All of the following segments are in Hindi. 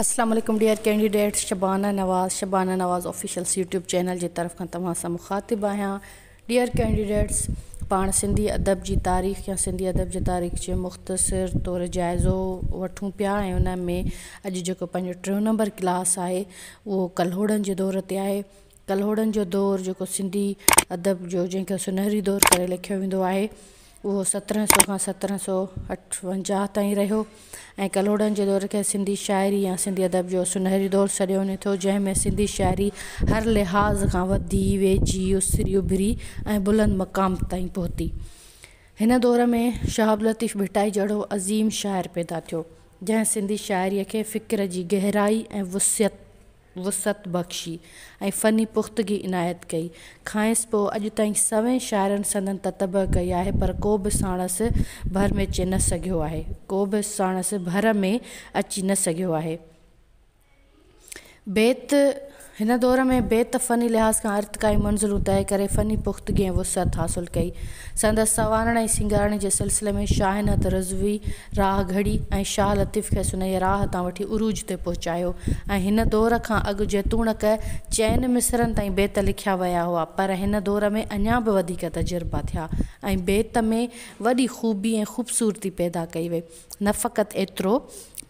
Aslam dear candidate Shabana Nawaz Shabana Nawaz officials YouTube channel के तरफ़ खां तव्हां सां मुखातिबु आहियां डियर कैंडिडेट्स पा सिंधी अदब की तारीख़ या सिंधी अदब की तारीख़ के मुख्तसर तौर जाइज़ो वठूं पिया उन में अॼु जेको पंहिंजो टियों नंबर क्लास है वो कलोड़नि के दौर से आहे कलोड़नि जो दौरु जेको सिंधी अदब जो जैसे सुनहरी दौर कर लिखियो वेंदो आहे उहो सत्रहं सौ खां सत्रहं सौ अठवंजाह ताईं रहियो ऐं कलोड़नि जे दौर खे सिंधी शाइरी या सिंधी अदब जो सुनहरी दौर सॾियो वञे थो जंहिंमें सिंधी शाइरी हर लिहाज़ खां वधी वेझी उसरी उभरी ऐं बुलंद मक़ाम ताईं पहुती हिन दौर में शहाब लतीफ़ भिटाई जहिड़ो अज़ीम शाइर पैदा थियो जंहिं सिंधी शाइरीअ खे फ़िक्र जी गहराई ऐं वसियत वसत बख़्शी फ़नी पुख़्तगी इनायत कई खायस पोइ अज ताईं सवें शाइरनि संदनि ततबह कई है पर को भी साणसि भर में अचे न सघियो आहे को बि साणसि भर में अची न सघियो आहे बेत हिन दौर में बेतफ़नी लिहाज़ का अर्तकाई मंज़िलूं तय कर फ़नी पुख़्तगी ऐं वसत हासिलु कई संदस सवारण सिंगारण के सिलसिले में शाहिनत रज़वी राह घड़ी शाह लतीफ़ के सुन राह तां उरूज ते पहुचायो दौर का अग जेतूणक चैन मिसरन तई बेत लिखा विया हुआ पर हिन दौर में अञा भी वधीक तजुर्बा थिया ऐं बेत में वही ख़ूबी ऐं ख़ूबसूरती पैदा कई वई न एतरो एतिरो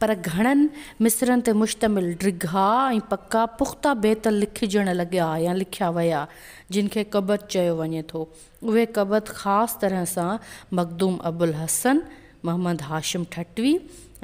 पर घणनि मिसरनि मुश्तमिल डिघा ऐं पका पुख़्ता बेत त लिखजण लॻिया या लिखिया विया जिन कबत चयो वञे थो उहे कबत ख़ासि तरह सां मखदूम अबुल हसन मोहम्मद हाशिम ठटवी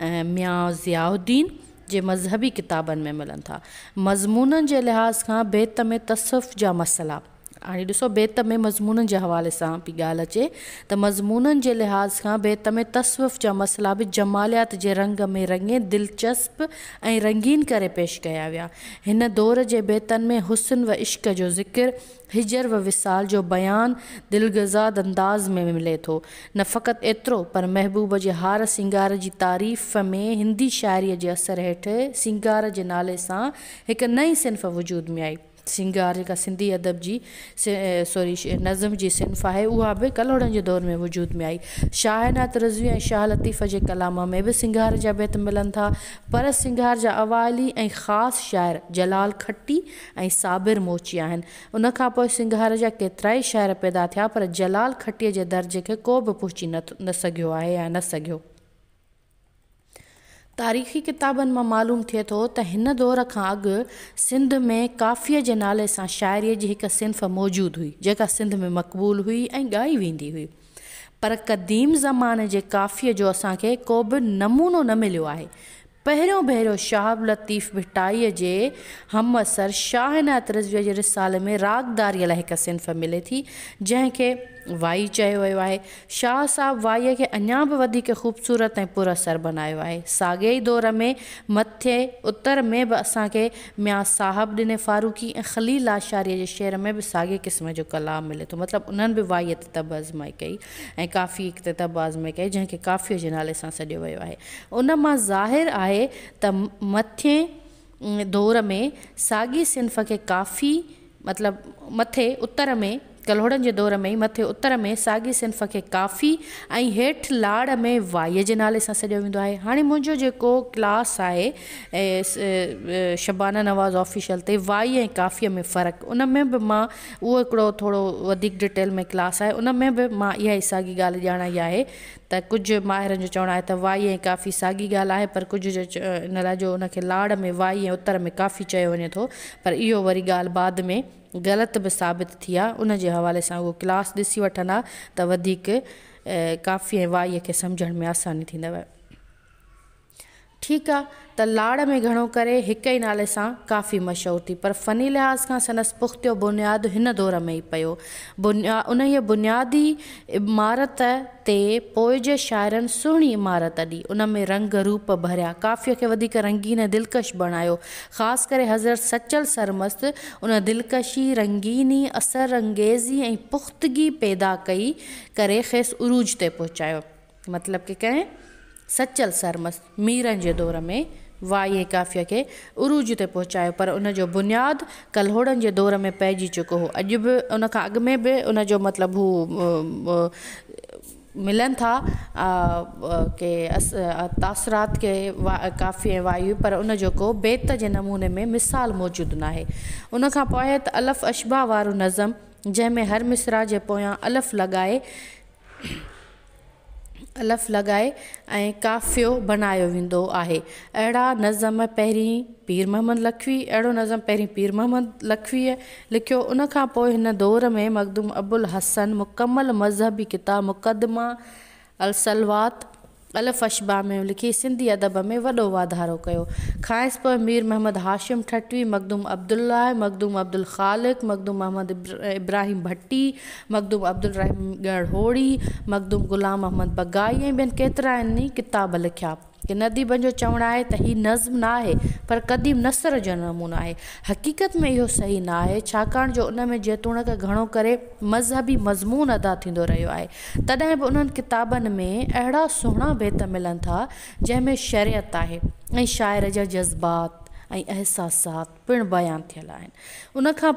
ऐं मियां ज़ियाउद्दीन जे मज़हबी किताबनि में मिलनि था मज़मूननि जे लिहाज़ खां बेत में तसफ़ जा मसला અને દોસો બેતમ મે મઝમૂન જ حوالے સા પી ગાલ છે તો મઝમૂન જ લેહાસ ખ બેતમ તસવફ જ મસલા બ જમાલિયાત જ રંગ મે રંગે દિલચસ્પ એ રંગીન કરે پیش કયા વ્યા હન દોર જ બેતન મે હસન વ ઇશ્ક જો ઝિકર હજર વ વિસાલ જો બયાન દિલગઝાદ અંદાઝ મે મિલે થો ન ફકત એટરો પર महबूब જ હાર સિંગાર જી તારીફ મે હિન્દી શાયરી જ અસર હેઠે સિંગાર જ નાલે સા એક નઈ સન્ફા વजूद મે આઈ सिंगार जेका सिंधी अदब की सॉरी नज़म की सिन्फ़ है उहा बि कलोड़नि जे दौर में वजूद में आई शाहनात रज़वी ऐं शाह लतीफ़ के कलाम में भी सिंगार जा बेत मिलन था पर सिंगार जा अवाली ऐं ख़ासि जलाल खट्टी साबिर मोची आहिनि उन खां पोइ सिंगार जा केतिरा ई पैदा थिया पर जलाल खट्टी के दर्जे के को भी पहुची न न सघियो या न सघियो तारीख़ी किताबनि मां मालूम थिए थो त हिन दौर खां अॻु सिंध में काफ़ीअ जे नाले सां शाइरीअ जी हिकु सिंफ़ मौजूदु हुई जेका सिंध में मक़बूल हुई ऐं ॻाई वेंदी हुई पर क़दीम ज़माने जे काफ़ीअ जो असांखे को बि नमूनो न मिलियो आहे पहिरियों भेरो शाहब लतीफ़ भिटाईअ जे हम असर शाहन अतरज़वीअ जे रिसाले में रागदारीअ लाइ हिकु सिंफ़ मिले थी जंहिंखे वाई चयो वियो आहे शाह साहब वाईअ खे अञा बि वधीक ख़ूबसूरत ऐं पुरअसर बनायो आहे साॻे ई दौर में मथे उतर में बि असांखे म्या साहब ॾिने फारूकी ऐं ख़लील आशारीअ जे शेर में बि साॻे क़िस्म जो कलाम मिले थो मतिलबु उन्हनि बि वाईअ ते तब आज़माई कई ऐं काफ़ी ते तब आज़माई कई जंहिंखे काफ़ीअ जे नाले सां सॾियो वियो आहे उन मां ज़ाहिर आहे त मथें दौर में साॻी सिंफ़ खे काफ़ी मतिलबु मथे उतर में गलोड़नि जे दौर में ई मथे उत्तर में साॻी सिंफ के काफ़ी ऐं लाड़ में वाई के नाले से सजा वेंदो आहे हाणे मुंहिंजो जेको क्लास आहे शबाना नवाज़ ऑफिशियल ते वाई ए काफ़ीअ में फ़र्क उन में भी मां उहो डिटेल में क्लास है उन में भी मां इहा ई जानाई है ॼाणाई आहे त कुझु माहिरनि वाई ऐं काफ़ी सागी गाल आहे पर कुछ इन लाइ जो उनखे लाड़ में वाई उत्तर में काफ़ी चयो वञे थो पर इहो वरी ॻाल्हि बाद में गलत भी साबित थी उन हवा से वो क्लास ॾिसी वा तो काफ़ी वाई के समझण में आसानी थी ठीक है त लाड़ में घणो करे हिक ई नाले सां काफ़ी मशहूर थी पर फ़नी लिहाज़ का संदसि पुख्त बुनियाद इन दौर में ही पो बुनिया उन बुनियादी इमारत ते पोइ जे शाइरनि इमारत दी उन में रंग रूप भरिया काफ़ीअ के वधीक रंगीन दिलकश बणायो खास करे हज़रत सचल सरमस्त उन दिलकशी रंगीनी असर अंगेज़ी ऐं पुख़्तगी पैदा कई करे खेस उरूज ते पहुचायो मतिलबु की कंहिं सचल सरमस मीरनि जे दौर में वाह ऐं काफ़िया खे उरूज ते पहुचायो पर उन जो बुनियादु कलहोड़नि जे दौर में पइजी चुको हो अज भी उन खां अॻु में बि उन जो मतिलबु हू मिलनि था के अस तासरात खे वा काफ़ी वायु पर उन जो को बेत के नमूने में मिसाल मौजूद ना उन अलफ़ अशबा वारो नज़म जैमें हर मिसरा के पोया अलफ़ लगाए अलफ़ लगाए ऐं काफ़ियो बणायो वो आहे अहिड़ा नज़म पहिरीं पीर महम्मद लखवी अड़ो नज़म पहिरीं पीर महम्मद लखवी लिखो उन दौर में मखदूम अबुल हसन मुकम्मल मज़हबी किताब मुक़दमा अलसलवात अलफ अशबा में लिखी सिंधी अदब में वो वाधारो कर खाइंस पर मीर मोहम्मद हाशिम ठटवी मखदूम अब्दुल्ला मखदूम अब्दुल ख़ालिक मखदूम मोहम्मद इब्राहिम भट्टी मखदूम अब्दुल रहीम होड़ी मखदूम ग़ुलाम अहमद बगाई बेन केतरा ही किताब लिखा कि नदीबन जो चवणु आहे त हीउ नज़्म न आहे पर क़दीम नसर जो नमूनो आहे हक़ीक़त में इहो सही न आहे छाकाणि जो उन में जेतोणीक घणो करे मज़हबी मज़मून अदा थींदो रहियो आहे तॾहिं बि उन्हनि किताबनि में अहिड़ा सुहिणा बेत मिलनि था जंहिंमें शरियत आहे ऐं शाइर जा जज़्बात ऐं अहसासात पिणु बयानु थियल उन खां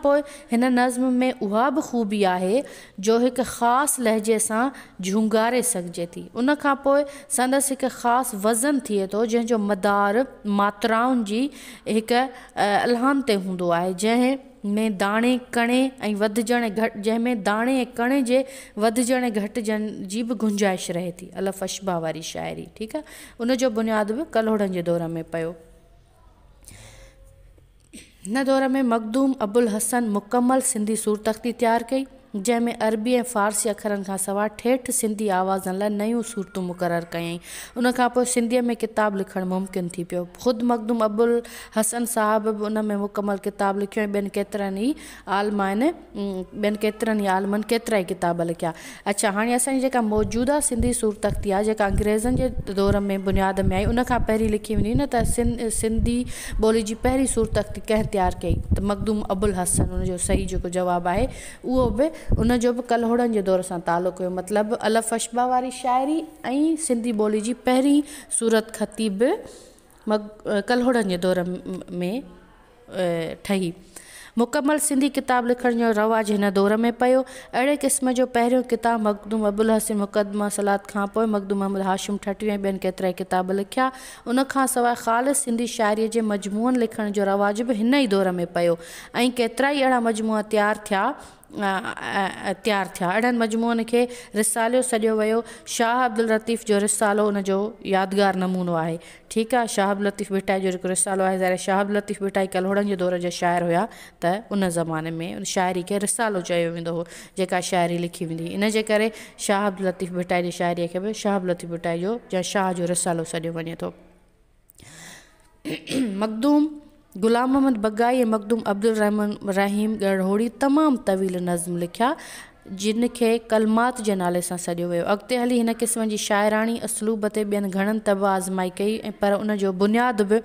नज़्म में उहा बि ख़ूबी आहे जो एक खास लहजे से झुंगारे सघिजे थी उन खां पोइ संदसि वज़न थिए तो जो मदार मात्राओं की हिकु अलहान ते हूंदो आहे में दाणे कणे ऐं वधिजण घटि जंहिंमें दाणे ऐं कणे जे वधिजण ऐं घटिजण जी गुंजाइश रहे थी अलफ़ अशबा वारी शाइरी ठीकु आहे उनजो बुनियादु बि कलोड़नि जे दौर में पो इन दौर में मखदूम अबुल हसन मुकम्मल सिंधी सूरतख्ती तैयार कई जैमें अरबी ए फ़ारसी अखरनि का सवा ठेठ सिंधी आवाज़नि लाइ नयूं सूरतूं मुकर कई उन सिंधी में किताब लिख मुमकिन थी पियो ख़ुदि मखदूम अबुल हसन साहब बि उन में मुकमल किताबु लिखियो ऐं ॿियनि केतिरनि ई आलम आहिनि ॿियनि केतिरनि ई आलमनि केतिरा ई किताब लिखा अच्छा हाँ असांजी मौजूदा सिंधी सूरतख़्ती आहे जेका अंग्रेज़नि जे दौर में बुनियाद में आई उन खां लिखी वञी न त सिं सिंधी ॿोली जी पहिरीं सूरतख़्ती कंहिं तयारु कई तो मखदूम अबुल हसन हुनजो सही जेको जवाबु आहे उहो बि उन जो बि कलहोड़नि जे दौर से तालुक हुयो मतिलबु अलफ़ अशबा वारी शायरी सिंधी बोली जी पहिरीं सूरत खतीब बि मग कलहोड़नि जे दौर में ठही मुकमल सिंधी किताबु लिखण जो रवाजु हिन दौर में पो अड़े क़िस्म जो पहिरियों किताब मखदूम अबुल हसन मुक़दमा सलाद का मखदूम अहमद हाशिम ठटी ऐं ॿियनि केतिरा ई किताब लिखिया उन खां सिंधी शाइरीअ जे मजमूअनि लिखण जो रवाज भी इन ही दौर में पियो केतरा केतिरा ई अहिड़ा मजमूआ तयारु थिया तैयार थे अहिड़नि मजमून के रिसालो सजो वो शाह अब्दुल लतीफ़ जो रिसालो उनजो यादगारु नमूनो है ठीक है शाह अब्दुल लतीफ़ भिटाई जो रिसालो है ज़ाहिर शाह अब्दुल लतीफ़ भिटाई कलहोड़न के दौर जा शाइर हुया त उन ज़माने में उन शाइरी खे रिसालो चयो वेंदो हुओ लिखी वी इन करे शाह अब्दुल लतीफ़ भिटाई जी शाइरीअ के भी शाह अब्दुल लतीफ़ भिटाई जो या शाह जो रिसालो सजो वे तो मखदूम ग़ुलाम मोहम्मद बग्गा मखदूम अब्दुल रहमान रहीम गढ़ोड़ी तमाम तवील नज़म लिखा जिन के कलमात जे नाले से सॾियो वियो अॻिते हली हिन क़िस्म जी शाइराणी असलूब ते ॿियनि घणनि तबा आज़माई कई पर उन बुनियाद भी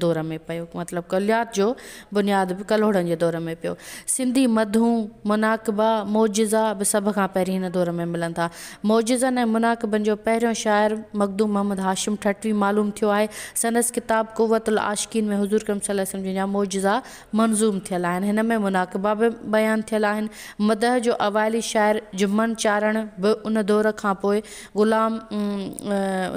दौर में पो मतलब कल्यात जो बुनियाद बि कलोड़नि जे दौर में पो सिंधी मधूं मुनाक़बा मोजिज़ा भी सब का पैर दौर में मिलन था मोजिज़नि ए मुनाक़बनि जो पहिरियों शायर मखदूम मोहम्मद हाशिम ठटवी मालूम थियो आहे संदसि किताब कुवतुल आशकीन में हज़ूर कम सलम जा मंज़ूम थियल आहिनि में मुनाक़बा भी बयान थियल आहिनि मदह जो अवाइली बंगाली शाइर जुम्मन चारण बि उन दौर खां पोइ ग़ुलाम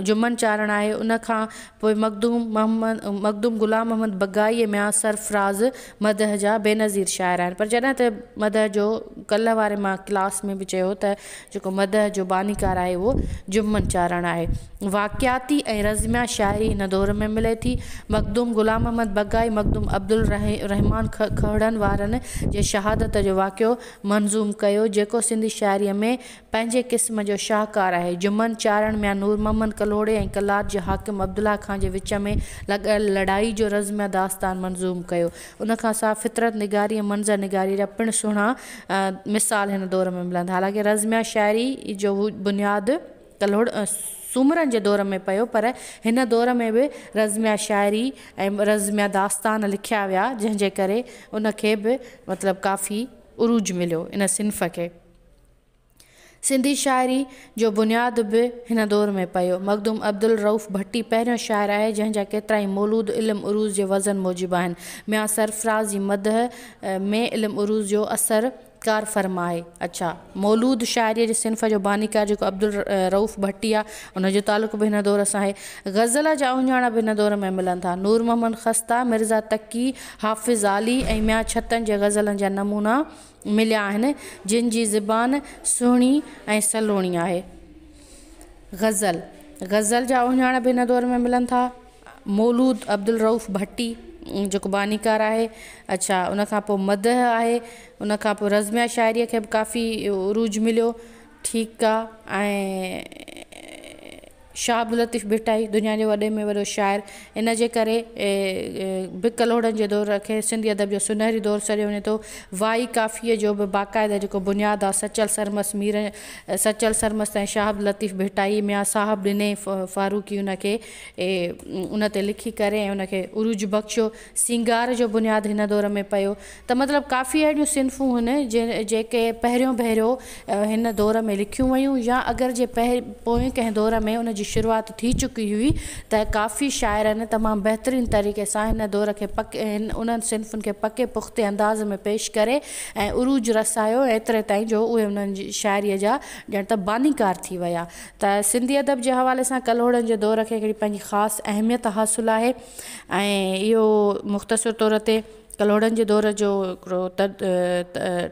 जुम्मन चारण आहे उन खां पोइ मखदूम मोहम्मद मखदूम ग़ुलाम मोहम्मद बगाईअ में सरफराज़ मदह जा बेनज़ीर शाइर आहिनि पर जॾहिं त मदह जो कल्ह वारे मां क्लास में बि चयो त जेको मदह जो बानीकार आहे उहो जुम्मन चारण आहे वाक़ियाती ऐं रज़मिया शाइरी हिन दौर में मिले थी मखदूम ग़ुलाम अहमद बगाई मखदूम अब्दुल रह रहमान खड़नि वारनि जे शहादत जो वाक़ियो मंज़ूम कयो जेको जेको सिंधी शायरी में पैं क़िस्म जो शाहकारु आहे जुमन चारण में नूर मोहम्मद कलोड़े ऐं कलार जे हाकिम अब्दुल्ला खां जे विच में लॻल लड़ाई जो रजम दास्तान मंज़ूम किया उन फितरत निगारी ऐं मंज़र निगारी जा पिण सुणा मिसाल इन दौर में मिलंदा हालांकि रजमिया शायरी जो बुनियाद कलोड़ सूमरन के दौर में पो पर हिन दौर में भी रजमिया शायरी ए रजमिया दास्तान लिखिया वह जैसे करे उनखे बि मतलब काफ़ी उरूज मिलो इन सिंफ़ के सिंधी शायरी जो बुनियाद भी दौर में पो मखदूम अब्दुल रऊफ़ भट्टी पे शायर है जंहिंजा केतिरा ई मौलूद इल्म उरूज़ के वज़न मूजिबि आहिनि मियाँ सरफराज़ की मदह में इल्म उरूज़ जो असरु दस्तकार फरमाए अच्छा मौलूद शायरी के सिंफ़ जो बानीकार जो अब्दुल रऊफ़ भट्टी उन तालुक भी इन दौर से है ग़ज़ल जहा उञाणा भी इन दौर में मिलन था नूर मोहम्मद ख़स्ता मिर्ज़ा तकी हाफ़िज़ अली ए मिया छतनि के गज़ल ज नमूना मिलिया जिन की ज़बान सुणी ए सलोणी है ग़ज़ल ग़ज़ल जहा उञाण भी इन दौर में मिलन था मौलूद अब्दुल रऊफ़ भट्टी जो कार है अच्छा उन खां पोइ मदह आहे उन खां शायरी रज़्मिया शाइरीअ काफ़ी उरूज मिलो ठीक आहे शाह अब्दुल लतीफ़ भिटाई दुनिया के वे में वो शायर इन जे करे बि दौर खे सिंधी अदब जो सुनहरी दौर सॾियो वञे थो वाई काफ़ीअ जो भी बाक़ाइदा जो बुनियाद आ सचल सरमस मीर सचल सरमस ऐं शाह अब्दुल लतीफ़ भिटाई मियां साहब ॾिने फारूकी उनके उन लिखी करे ऐं बख़्शो सिंगार जो बुनियादु हिन दौर में पो त मतलब काफ़ी अड़ी सिन्फ़ूं आहिनि जे जेके पहिरियों दौर में लिखियूं व्यू या अगर जो पे कें दौर में उनजी जी शुरूआति थी चुकी हुई त काफ़ी शायर तमाम बेहतरीन तरीक़े से इन दौर के पके हिन उन्हनि सिन्फ़ुनि पके पुख़्ते अंदाज़ में पेश करें ऐं उरूज रसायो एतिरे ताईं जो उहे उन्हनि जी शाइरीअ त बानीकार थी सिंधी अदब के हवा सां कलोड़नि जे दौर के खास अहमियत हासिल है ऐं इहो तौर पर कलोड़नि जे दौर जो हिकिड़ो त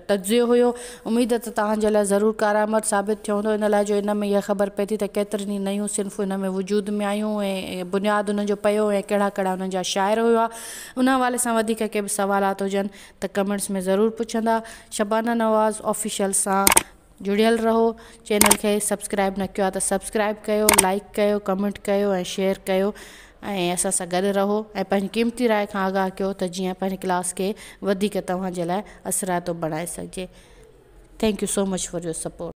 तज्यो हुयो उमेद त तव्हांजे लाइ ज़रूरु कारामद साबित थियो त हिन लाइ जो इन में इहा ख़बर पए थी त केतिरनि नयूं सिंफ़ हिन में वजूद में आहियूं ऐं बुनियादु हुनजो पियो ऐं कहिड़ा कहिड़ा हुननि जा शाइर हुआ उन हवाले सां वधीक कंहिं बि सवालात हुजनि त कमेंट्स में ज़रूरु पुछंदा शबाना नवाज़ ऑफिशियल सां जुड़ियल रहो चैनल खे सब्सक्राइब न कयो आहे त सब्सक्राइब कयो लाइक कयो कमेंट कयो ऐं शेयर कयो ऐं असां सां गॾु रहो ऐं पंहिंजी क़ीमती राय खां आगाहु कयो त जीअं पंहिंजी क्लास खे वधीक तव्हांजे लाइ असराए बणाए सघिजे thank you so much for your